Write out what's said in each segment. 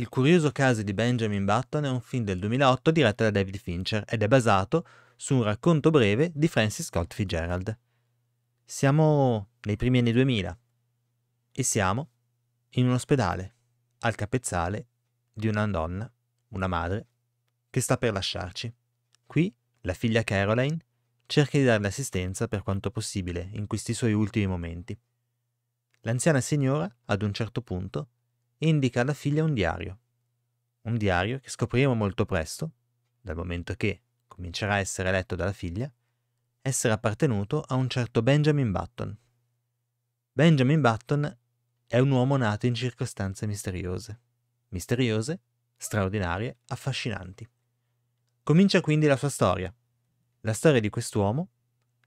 Il curioso caso di Benjamin Button è un film del 2008 diretto da David Fincher ed è basato su un racconto breve di Francis Scott Fitzgerald. Siamo nei primi anni 2000 e siamo in un ospedale, al capezzale di una donna, una madre, che sta per lasciarci. Qui la figlia Caroline cerca di darle assistenza per quanto possibile in questi suoi ultimi momenti. L'anziana signora, ad un certo punto, indica alla figlia un diario. Un diario che scopriremo molto presto, dal momento che comincerà a essere letto dalla figlia, essere appartenuto a un certo Benjamin Button. Benjamin Button è un uomo nato in circostanze misteriose. Misteriose, straordinarie, affascinanti. Comincia quindi la sua storia. La storia di quest'uomo,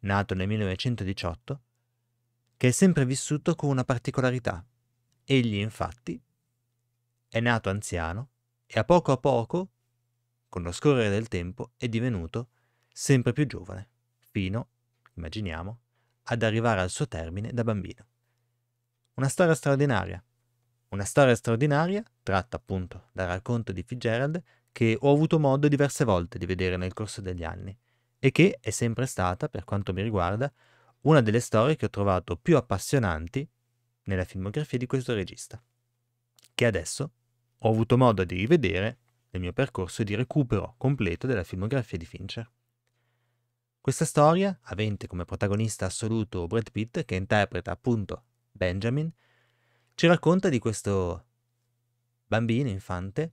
nato nel 1918, che è sempre vissuto con una particolarità. Egli infatti è nato anziano e a poco a poco, con lo scorrere del tempo, è divenuto sempre più giovane, fino, immaginiamo, ad arrivare al suo termine da bambino. Una storia straordinaria. Una storia straordinaria, tratta appunto dal racconto di Fitzgerald, che ho avuto modo diverse volte di vedere nel corso degli anni e che è sempre stata, per quanto mi riguarda, una delle storie che ho trovato più appassionanti nella filmografia di questo regista, che adesso ho avuto modo di rivedere nel mio percorso di recupero completo della filmografia di Fincher. Questa storia, avente come protagonista assoluto Brad Pitt, che interpreta appunto Benjamin, ci racconta di questo bambino, infante,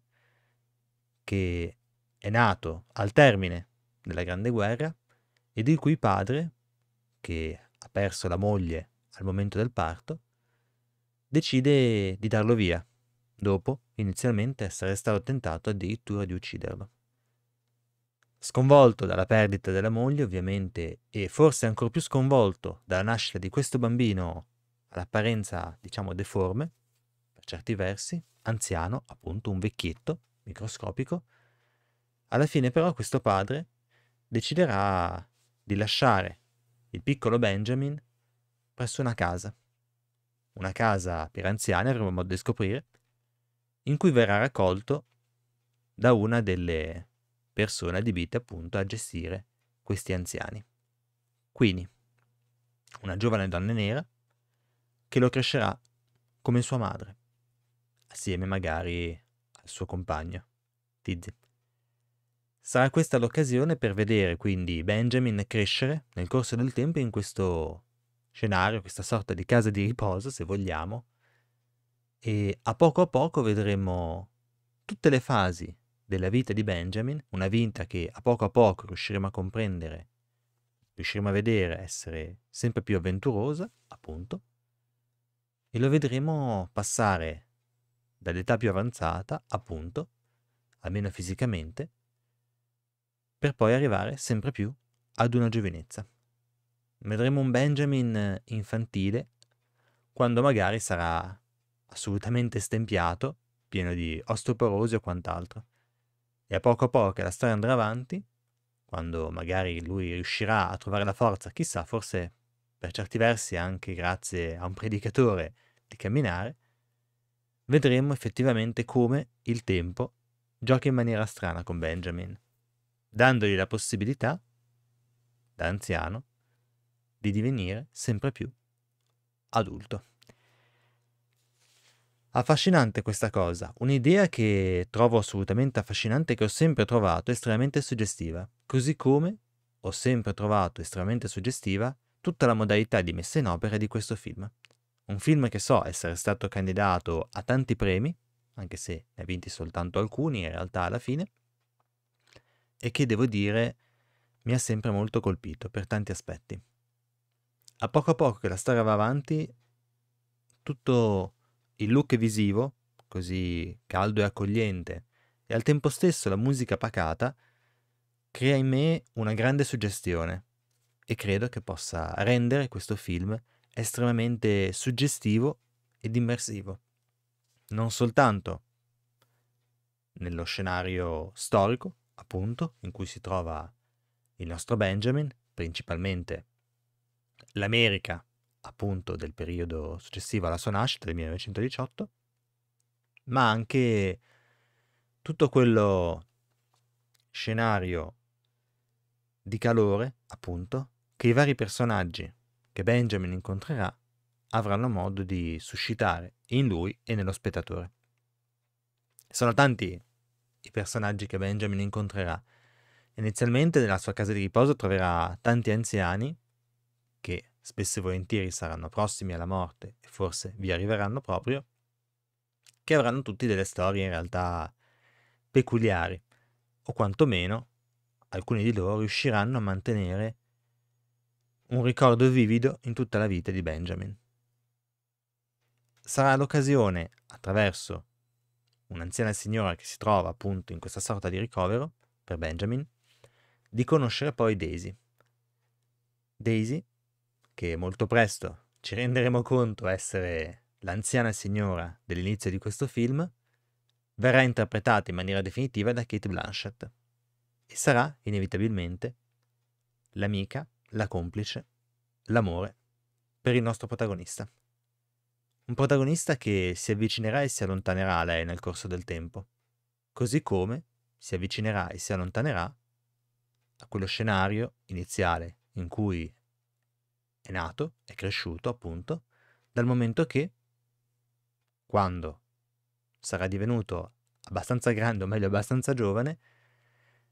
che è nato al termine della Grande Guerra e il cui padre, che ha perso la moglie al momento del parto, decide di darlo via dopo Inizialmente sarebbe stato tentato addirittura di ucciderlo. Sconvolto dalla perdita della moglie, ovviamente, e forse ancora più sconvolto dalla nascita di questo bambino all'apparenza, diciamo, deforme, per certi versi, anziano, appunto, un vecchietto microscopico, alla fine però questo padre deciderà di lasciare il piccolo Benjamin presso una casa. Una casa per anziani, avremo modo di scoprire, in cui verrà raccolto da una delle persone adibite appunto a gestire questi anziani. Quindi, una giovane donna nera che lo crescerà come sua madre, assieme magari al suo compagno, Tizzy. Sarà questa l'occasione per vedere quindi Benjamin crescere nel corso del tempo in questo scenario, questa sorta di casa di riposo, se vogliamo, e a poco a poco vedremo tutte le fasi della vita di Benjamin, una vita che a poco a poco riusciremo a comprendere, riusciremo a vedere essere sempre più avventurosa, appunto, e lo vedremo passare dall'età più avanzata, appunto, almeno fisicamente, per poi arrivare sempre più ad una giovinezza. Vedremo un Benjamin infantile quando magari sarà assolutamente stempiato, pieno di osteoporosi o quant'altro. E a poco a poco che la storia andrà avanti, quando magari lui riuscirà a trovare la forza, chissà, forse per certi versi anche grazie a un predicatore di camminare, vedremo effettivamente come il tempo gioca in maniera strana con Benjamin, dandogli la possibilità, da anziano, di divenire sempre più adulto. Affascinante questa cosa, un'idea che trovo assolutamente affascinante che ho sempre trovato estremamente suggestiva, così come ho sempre trovato estremamente suggestiva tutta la modalità di messa in opera di questo film. Un film che so essere stato candidato a tanti premi, anche se ne ha vinti soltanto alcuni in realtà alla fine, e che devo dire mi ha sempre molto colpito per tanti aspetti. A poco a poco che la storia va avanti, tutto il look visivo, così caldo e accogliente, e al tempo stesso la musica pacata, crea in me una grande suggestione e credo che possa rendere questo film estremamente suggestivo ed immersivo. Non soltanto nello scenario storico, appunto, in cui si trova il nostro Benjamin, principalmente l'America appunto del periodo successivo alla sua nascita, del 1918, ma anche tutto quello scenario di calore, appunto, che i vari personaggi che Benjamin incontrerà avranno modo di suscitare in lui e nello spettatore. Sono tanti i personaggi che Benjamin incontrerà. Inizialmente nella sua casa di riposo troverà tanti anziani spesso e volentieri saranno prossimi alla morte e forse vi arriveranno proprio, che avranno tutti delle storie in realtà peculiari, o quantomeno alcuni di loro riusciranno a mantenere un ricordo vivido in tutta la vita di Benjamin. Sarà l'occasione, attraverso un'anziana signora che si trova appunto in questa sorta di ricovero per Benjamin, di conoscere poi Daisy. Daisy che molto presto ci renderemo conto essere l'anziana signora dell'inizio di questo film, verrà interpretata in maniera definitiva da Kate Blanchett e sarà inevitabilmente l'amica, la complice, l'amore per il nostro protagonista. Un protagonista che si avvicinerà e si allontanerà a lei nel corso del tempo, così come si avvicinerà e si allontanerà a quello scenario iniziale in cui è nato, è cresciuto appunto, dal momento che quando sarà divenuto abbastanza grande o meglio abbastanza giovane,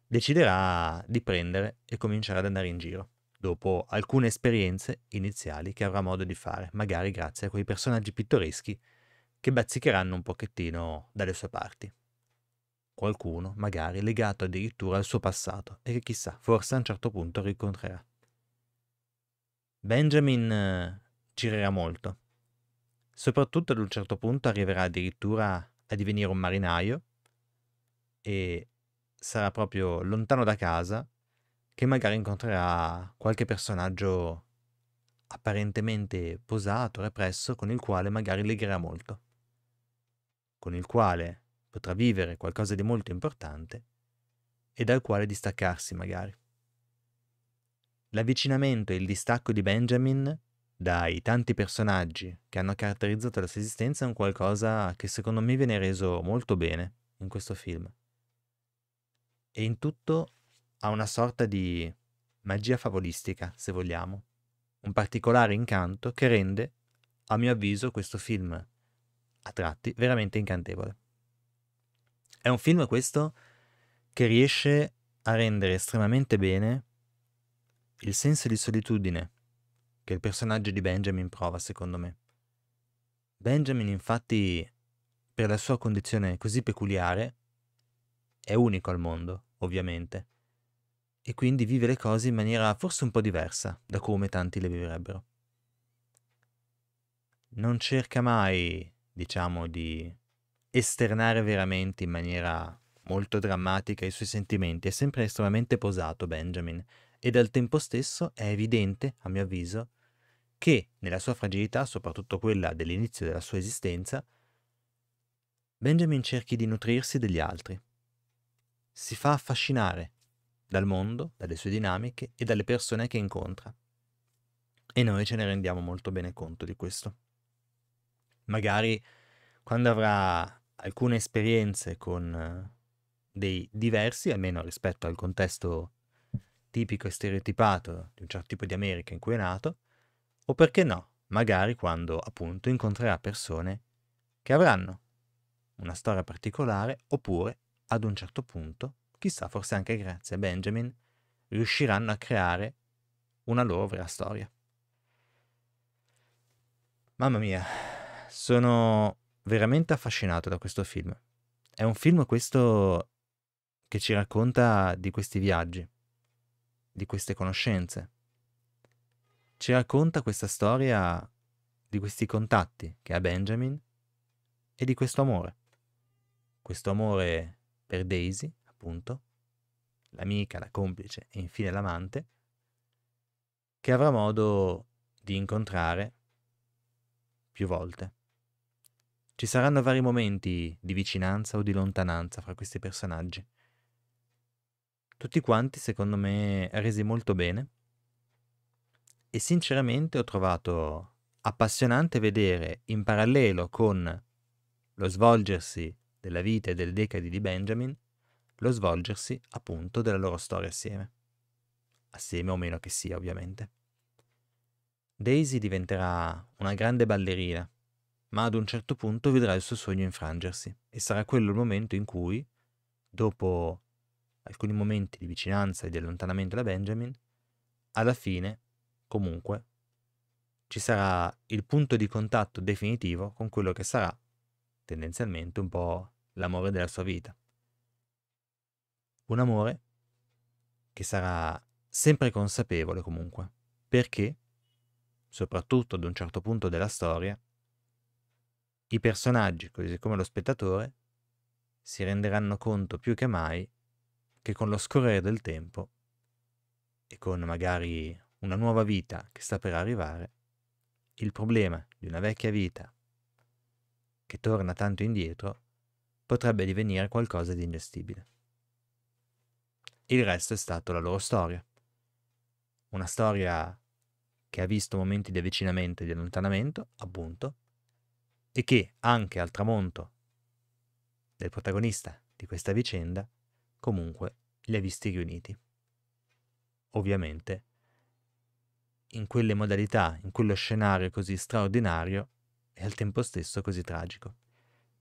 deciderà di prendere e cominciare ad andare in giro, dopo alcune esperienze iniziali che avrà modo di fare, magari grazie a quei personaggi pittoreschi che bazzicheranno un pochettino dalle sue parti. Qualcuno, magari, legato addirittura al suo passato e che chissà, forse a un certo punto rincontrerà. Benjamin girerà eh, molto. Soprattutto ad un certo punto arriverà addirittura a divenire un marinaio e sarà proprio lontano da casa che magari incontrerà qualche personaggio apparentemente posato, represso, con il quale magari legherà molto, con il quale potrà vivere qualcosa di molto importante e dal quale distaccarsi magari l'avvicinamento e il distacco di Benjamin dai tanti personaggi che hanno caratterizzato la sua esistenza è un qualcosa che secondo me viene reso molto bene in questo film. E in tutto ha una sorta di magia favolistica, se vogliamo, un particolare incanto che rende, a mio avviso, questo film a tratti veramente incantevole. È un film questo che riesce a rendere estremamente bene il senso di solitudine che il personaggio di Benjamin prova, secondo me. Benjamin, infatti, per la sua condizione così peculiare, è unico al mondo, ovviamente, e quindi vive le cose in maniera forse un po' diversa da come tanti le vivrebbero. Non cerca mai, diciamo, di esternare veramente in maniera molto drammatica i suoi sentimenti, è sempre estremamente posato Benjamin, ed al tempo stesso è evidente, a mio avviso, che nella sua fragilità, soprattutto quella dell'inizio della sua esistenza, Benjamin cerchi di nutrirsi degli altri. Si fa affascinare dal mondo, dalle sue dinamiche e dalle persone che incontra. E noi ce ne rendiamo molto bene conto di questo. Magari quando avrà alcune esperienze con eh, dei diversi, almeno rispetto al contesto tipico e stereotipato di un certo tipo di America in cui è nato, o perché no, magari quando appunto incontrerà persone che avranno una storia particolare oppure ad un certo punto, chissà forse anche grazie a Benjamin, riusciranno a creare una loro vera storia. Mamma mia, sono veramente affascinato da questo film. È un film questo che ci racconta di questi viaggi, di queste conoscenze. Ci racconta questa storia di questi contatti che ha Benjamin e di questo amore. Questo amore per Daisy, appunto, l'amica, la complice e infine l'amante, che avrà modo di incontrare più volte. Ci saranno vari momenti di vicinanza o di lontananza fra questi personaggi tutti quanti secondo me resi molto bene e sinceramente ho trovato appassionante vedere in parallelo con lo svolgersi della vita e del decadi di Benjamin, lo svolgersi appunto della loro storia assieme. Assieme o meno che sia, ovviamente. Daisy diventerà una grande ballerina, ma ad un certo punto vedrà il suo sogno infrangersi e sarà quello il momento in cui, dopo alcuni momenti di vicinanza e di allontanamento da Benjamin, alla fine, comunque, ci sarà il punto di contatto definitivo con quello che sarà, tendenzialmente, un po' l'amore della sua vita. Un amore che sarà sempre consapevole comunque, perché, soprattutto ad un certo punto della storia, i personaggi, così come lo spettatore, si renderanno conto più che mai che con lo scorrere del tempo e con magari una nuova vita che sta per arrivare, il problema di una vecchia vita che torna tanto indietro potrebbe divenire qualcosa di ingestibile. Il resto è stato la loro storia. Una storia che ha visto momenti di avvicinamento e di allontanamento, appunto, e che anche al tramonto del protagonista di questa vicenda comunque li ha visti riuniti. Ovviamente, in quelle modalità, in quello scenario così straordinario e al tempo stesso così tragico.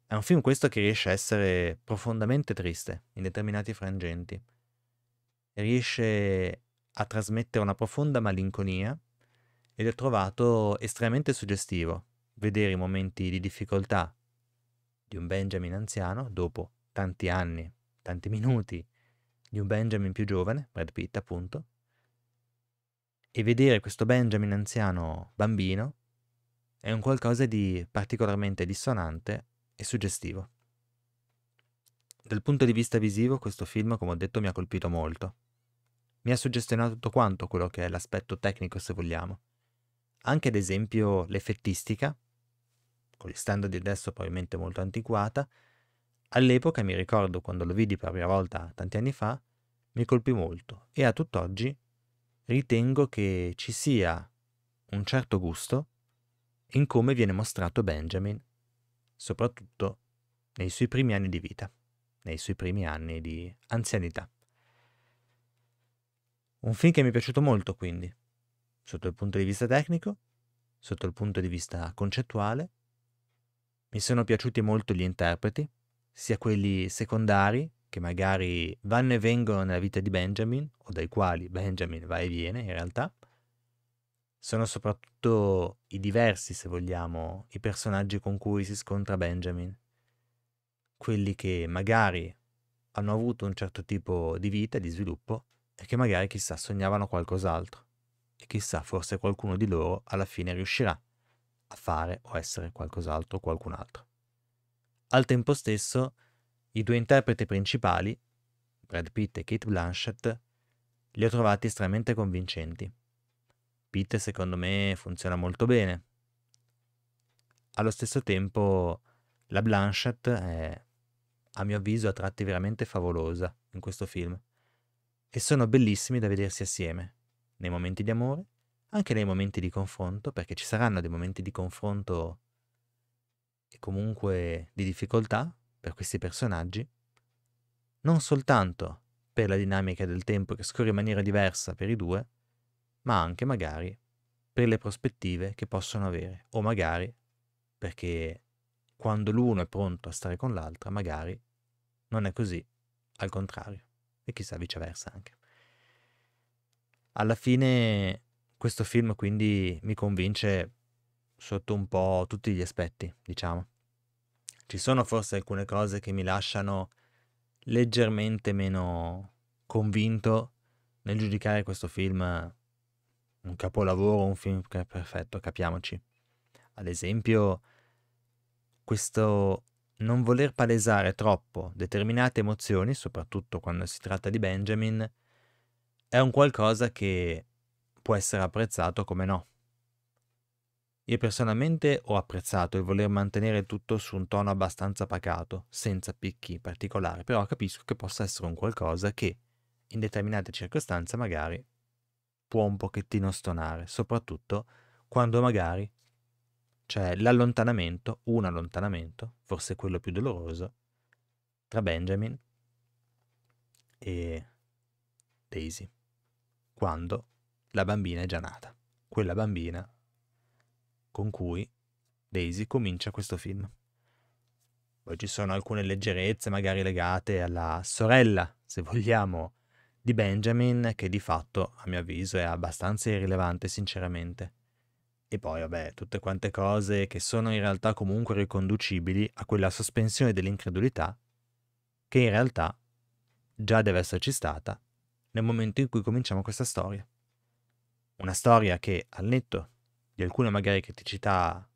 È un film questo che riesce a essere profondamente triste in determinati frangenti. Riesce a trasmettere una profonda malinconia ed è trovato estremamente suggestivo vedere i momenti di difficoltà di un Benjamin anziano dopo tanti anni tanti minuti di un Benjamin più giovane, Brad Pitt appunto, e vedere questo Benjamin anziano bambino è un qualcosa di particolarmente dissonante e suggestivo. Dal punto di vista visivo questo film, come ho detto, mi ha colpito molto. Mi ha suggestionato tutto quanto quello che è l'aspetto tecnico, se vogliamo. Anche ad esempio l'effettistica, con gli standard di adesso probabilmente molto antiquata, All'epoca, mi ricordo quando lo vidi per la prima volta tanti anni fa, mi colpì molto e a tutt'oggi ritengo che ci sia un certo gusto in come viene mostrato Benjamin, soprattutto nei suoi primi anni di vita, nei suoi primi anni di anzianità. Un film che mi è piaciuto molto quindi, sotto il punto di vista tecnico, sotto il punto di vista concettuale, mi sono piaciuti molto gli interpreti, sia quelli secondari, che magari vanno e vengono nella vita di Benjamin, o dai quali Benjamin va e viene in realtà, sono soprattutto i diversi, se vogliamo, i personaggi con cui si scontra Benjamin. Quelli che magari hanno avuto un certo tipo di vita, di sviluppo, e che magari chissà sognavano qualcos'altro. E chissà, forse qualcuno di loro alla fine riuscirà a fare o essere qualcos'altro o qualcun altro. Al tempo stesso, i due interpreti principali, Brad Pitt e Kate Blanchett, li ho trovati estremamente convincenti. Pitt secondo me funziona molto bene. Allo stesso tempo la Blanchett è, a mio avviso, a tratti veramente favolosa in questo film e sono bellissimi da vedersi assieme, nei momenti di amore, anche nei momenti di confronto, perché ci saranno dei momenti di confronto e comunque di difficoltà per questi personaggi, non soltanto per la dinamica del tempo che scorre in maniera diversa per i due, ma anche magari per le prospettive che possono avere, o magari perché quando l'uno è pronto a stare con l'altra, magari non è così, al contrario, e chissà viceversa anche. Alla fine questo film quindi mi convince sotto un po' tutti gli aspetti, diciamo. Ci sono forse alcune cose che mi lasciano leggermente meno convinto nel giudicare questo film un capolavoro, un film che è perfetto, capiamoci. Ad esempio, questo non voler palesare troppo determinate emozioni, soprattutto quando si tratta di Benjamin, è un qualcosa che può essere apprezzato come no. Io personalmente ho apprezzato il voler mantenere tutto su un tono abbastanza pacato, senza picchi particolari, però capisco che possa essere un qualcosa che, in determinate circostanze, magari può un pochettino stonare, soprattutto quando magari c'è l'allontanamento, un allontanamento, forse quello più doloroso, tra Benjamin e Daisy, quando la bambina è già nata. Quella bambina con cui Daisy comincia questo film. Poi ci sono alcune leggerezze magari legate alla sorella, se vogliamo, di Benjamin, che di fatto, a mio avviso, è abbastanza irrilevante, sinceramente. E poi, vabbè, tutte quante cose che sono in realtà comunque riconducibili a quella sospensione dell'incredulità, che in realtà già deve esserci stata nel momento in cui cominciamo questa storia. Una storia che, al netto di alcune magari criticità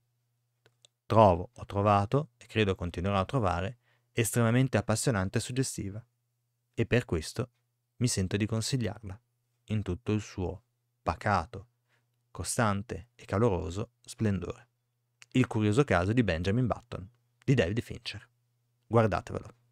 trovo, ho trovato e credo continuerò a trovare, estremamente appassionante e suggestiva. E per questo mi sento di consigliarla in tutto il suo pacato, costante e caloroso splendore. Il curioso caso di Benjamin Button di David Fincher. Guardatevelo.